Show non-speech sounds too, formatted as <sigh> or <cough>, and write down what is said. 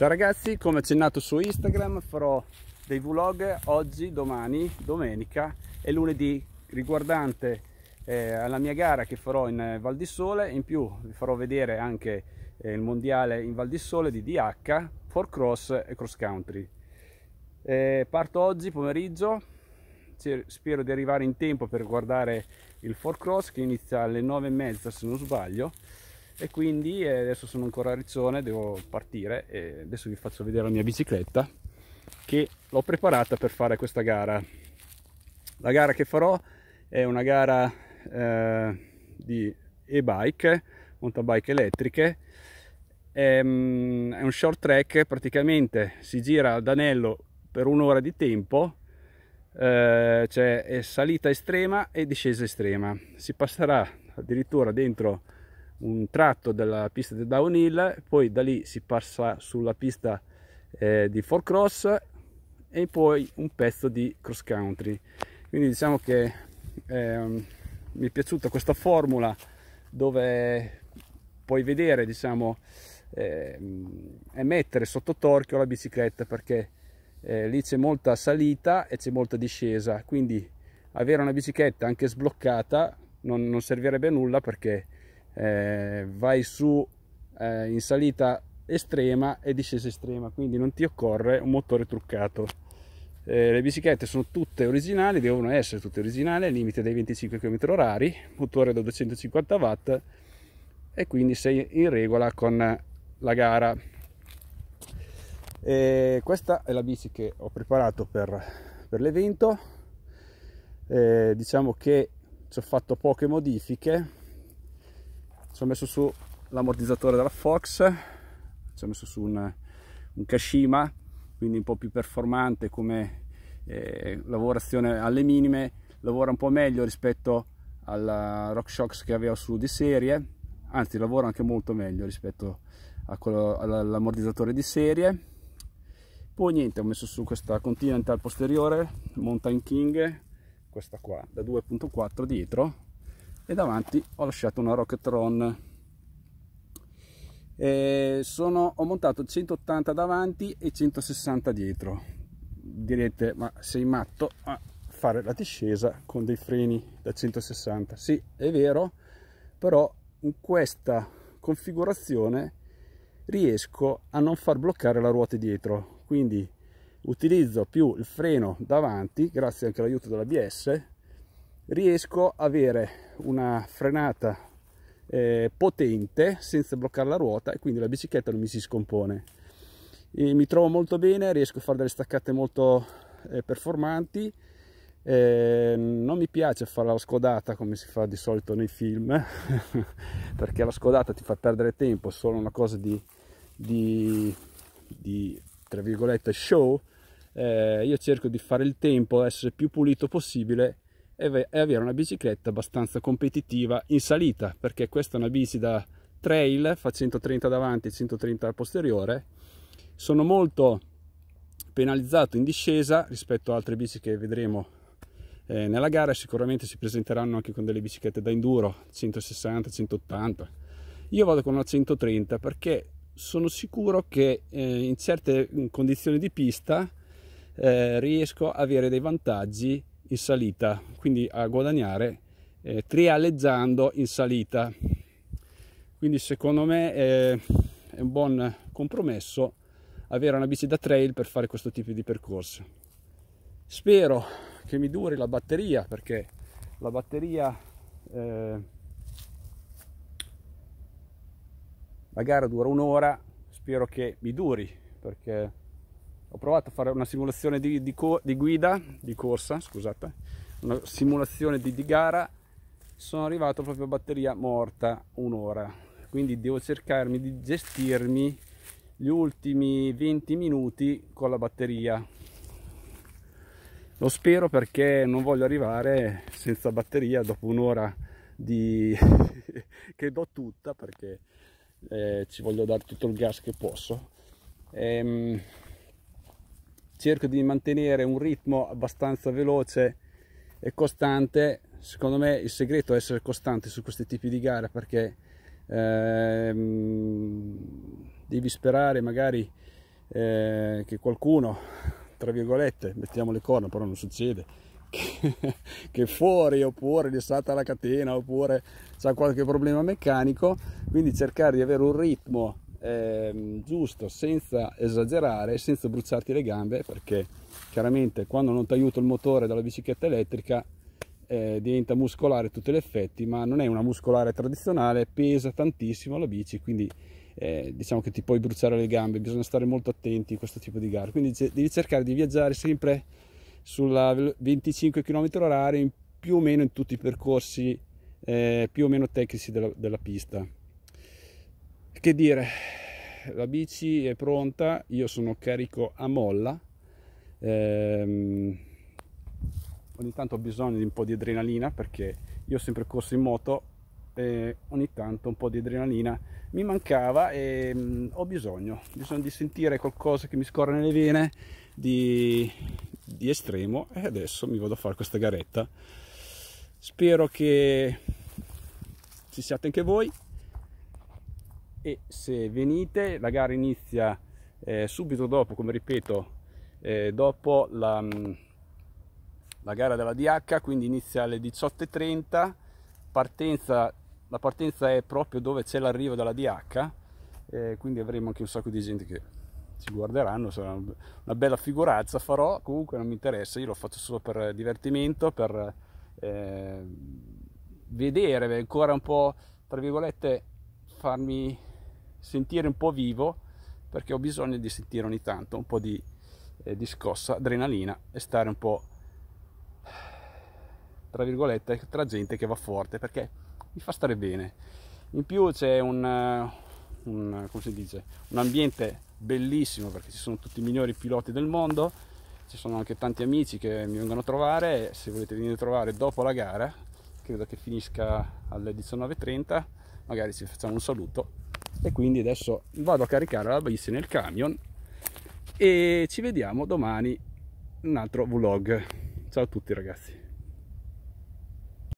Ciao ragazzi, come accennato su Instagram farò dei vlog oggi, domani, domenica e lunedì riguardante eh, alla mia gara che farò in eh, Val di Sole, in più vi farò vedere anche eh, il mondiale in Val di Sole di DH, 4 cross e cross country. Eh, parto oggi pomeriggio, spero di arrivare in tempo per guardare il 4 cross che inizia alle 9.30 se non sbaglio e quindi eh, adesso sono ancora a Rizzone, devo partire e adesso vi faccio vedere la mia bicicletta che l'ho preparata per fare questa gara. La gara che farò è una gara eh, di e-bike, mountain bike elettriche, è, ehm, è un short track, praticamente si gira ad anello per un'ora di tempo, eh, cioè è salita estrema e discesa estrema, si passerà addirittura dentro un tratto della pista di downhill, poi da lì si passa sulla pista eh, di four cross e poi un pezzo di cross country. Quindi diciamo che eh, mi è piaciuta questa formula dove puoi vedere, diciamo, eh, e mettere sotto torchio la bicicletta perché eh, lì c'è molta salita e c'è molta discesa, quindi avere una bicicletta anche sbloccata non, non servirebbe a nulla perché eh, vai su eh, in salita estrema e discesa estrema quindi non ti occorre un motore truccato eh, le biciclette sono tutte originali devono essere tutte originali al limite dei 25 km h motore da 250 watt e quindi sei in regola con la gara e questa è la bici che ho preparato per, per l'evento eh, diciamo che ci ho fatto poche modifiche ci ho messo su l'ammortizzatore della Fox ci ho messo su un, un Kashima quindi un po' più performante come eh, lavorazione alle minime lavora un po' meglio rispetto alla RockShox che avevo su di serie anzi lavora anche molto meglio rispetto all'ammortizzatore di serie poi niente ho messo su questa Continental posteriore Mountain King questa qua da 2.4 dietro e davanti ho lasciato una Rocketron e sono, ho montato 180 davanti e 160 dietro direte ma sei matto a fare la discesa con dei freni da 160 sì è vero però in questa configurazione riesco a non far bloccare la ruota dietro quindi utilizzo più il freno davanti grazie anche all'aiuto dell'ABS riesco a avere una frenata eh, potente senza bloccare la ruota e quindi la bicicletta non mi si scompone. E mi trovo molto bene, riesco a fare delle staccate molto eh, performanti. Eh, non mi piace fare la scodata come si fa di solito nei film, <laughs> perché la scodata ti fa perdere tempo, è solo una cosa di, di, di tra virgolette show. Eh, io cerco di fare il tempo, essere più pulito possibile e avere una bicicletta abbastanza competitiva in salita perché questa è una bici da trail fa 130 davanti e 130 al posteriore sono molto penalizzato in discesa rispetto a altre bici che vedremo eh, nella gara sicuramente si presenteranno anche con delle biciclette da enduro 160 180 io vado con una 130 perché sono sicuro che eh, in certe mm, condizioni di pista eh, riesco a avere dei vantaggi in salita, quindi a guadagnare eh, trialezzando in salita. Quindi secondo me è, è un buon compromesso avere una bici da trail per fare questo tipo di percorso. Spero che mi duri la batteria perché la batteria eh, la gara dura un'ora, spero che mi duri perché ho provato a fare una simulazione di, di, di guida, di corsa, scusate, una simulazione di, di, gara, sono arrivato proprio a batteria morta un'ora, quindi devo cercarmi di gestirmi gli ultimi 20 minuti con la batteria. Lo spero perché non voglio arrivare senza batteria dopo un'ora di... <laughs> che do tutta perché eh, ci voglio dare tutto il gas che posso. Ehm cerco di mantenere un ritmo abbastanza veloce e costante secondo me il segreto è essere costante su questi tipi di gare perché ehm, devi sperare magari eh, che qualcuno tra virgolette mettiamo le corna però non succede <laughs> che, che fuori oppure gli è stata la catena oppure c'è qualche problema meccanico quindi cercare di avere un ritmo eh, giusto, senza esagerare, senza bruciarti le gambe, perché chiaramente quando non ti aiuta il motore dalla bicicletta elettrica eh, diventa muscolare a tutti gli effetti, ma non è una muscolare tradizionale, pesa tantissimo la bici, quindi eh, diciamo che ti puoi bruciare le gambe, bisogna stare molto attenti a questo tipo di gara quindi devi cercare di viaggiare sempre sulla 25 km/h più o meno in tutti i percorsi eh, più o meno tecnici della, della pista. Che dire, la bici è pronta, io sono carico a molla, ehm, ogni tanto ho bisogno di un po' di adrenalina perché io ho sempre corso in moto e ogni tanto un po' di adrenalina mi mancava e mh, mm, ho bisogno, bisogno di sentire qualcosa che mi scorre nelle vene di, di estremo e adesso mi vado a fare questa garetta. Spero che ci siate anche voi e se venite la gara inizia eh, subito dopo, come ripeto, eh, dopo la, mm, la, gara della DH, quindi inizia alle 18.30, partenza, la partenza è proprio dove c'è l'arrivo della DH, eh, quindi avremo anche un sacco di gente che ci guarderanno, sarà una bella figurazza, farò, comunque non mi interessa, io lo faccio solo per divertimento, per eh, vedere ancora un po', tra virgolette, farmi sentire un po' vivo perché ho bisogno di sentire ogni tanto un po' di, eh, di scossa, adrenalina e stare un po' tra virgolette tra gente che va forte perché mi fa stare bene. In più c'è un, eh, un, dice, un ambiente bellissimo perché ci sono tutti i migliori piloti del mondo, ci sono anche tanti amici che mi vengono a trovare, se volete venire a trovare dopo la gara, credo che finisca alle 19.30, magari ci facciamo un saluto e quindi adesso vado a caricare la bici nel camion e ci vediamo domani un altro vlog ciao a tutti ragazzi